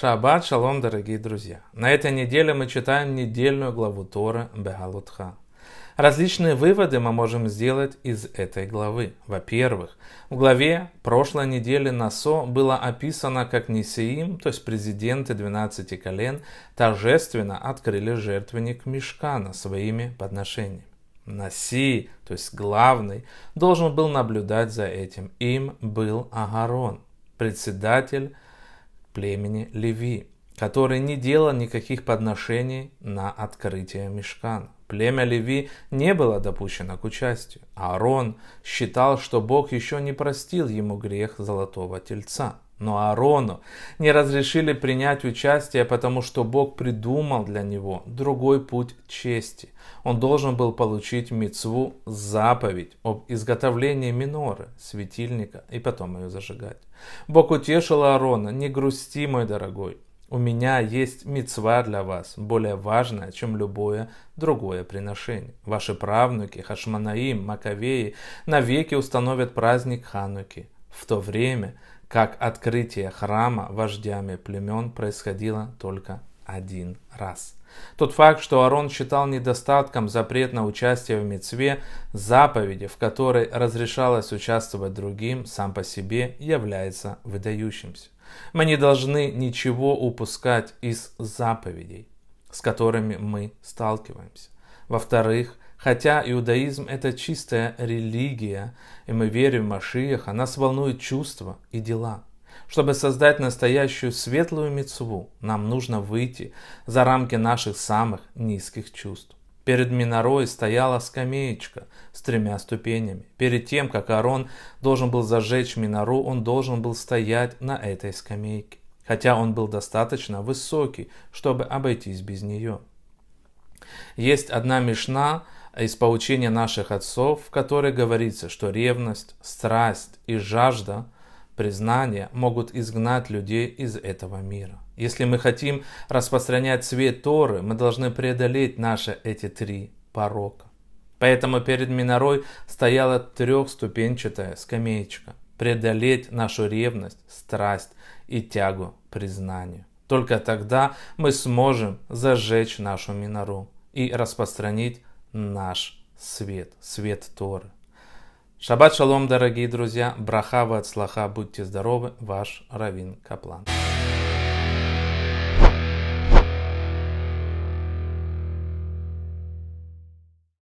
Шаббат шалом, дорогие друзья! На этой неделе мы читаем недельную главу Торы Бегалутха. Различные выводы мы можем сделать из этой главы. Во-первых, в главе прошлой недели Насо было описано, как Нисеим, то есть президенты 12 колен, торжественно открыли жертвенник Мешкана своими подношениями. Наси, то есть главный, должен был наблюдать за этим. Им был Агарон, председатель племени Леви, который не делал никаких подношений на открытие мешкан, Племя Леви не было допущено к участию. Аарон считал, что Бог еще не простил ему грех золотого тельца. Но Аарону не разрешили принять участие, потому что Бог придумал для него другой путь чести. Он должен был получить мицву заповедь об изготовлении миноры, светильника, и потом ее зажигать. Бог утешил Аарона, не грусти, мой дорогой, у меня есть мецва для вас, более важная, чем любое другое приношение. Ваши правнуки, Хашманаим, Маковеи, навеки установят праздник Хануки, в то время, как открытие храма вождями племен происходило только один раз. Тот факт, что Арон считал недостатком запрет на участие в мецве, заповеди, в которой разрешалось участвовать другим, сам по себе является выдающимся. Мы не должны ничего упускать из заповедей, с которыми мы сталкиваемся. Во-вторых, Хотя иудаизм – это чистая религия, и мы верим в Машиеха, нас волнуют чувства и дела. Чтобы создать настоящую светлую мецву, нам нужно выйти за рамки наших самых низких чувств. Перед Минорой стояла скамеечка с тремя ступенями. Перед тем, как Арон должен был зажечь Минору, он должен был стоять на этой скамейке, хотя он был достаточно высокий, чтобы обойтись без нее. Есть одна мешна, из поучения наших отцов, в которой говорится, что ревность, страсть и жажда признания могут изгнать людей из этого мира. Если мы хотим распространять свет Торы, мы должны преодолеть наши эти три порока. Поэтому перед Минорой стояла трехступенчатая скамеечка. Преодолеть нашу ревность, страсть и тягу признанию. Только тогда мы сможем зажечь нашу Минору и распространить наш свет, свет Торы. Шаббат шалом, дорогие друзья, брахава от слаха, будьте здоровы, ваш Равин Каплан.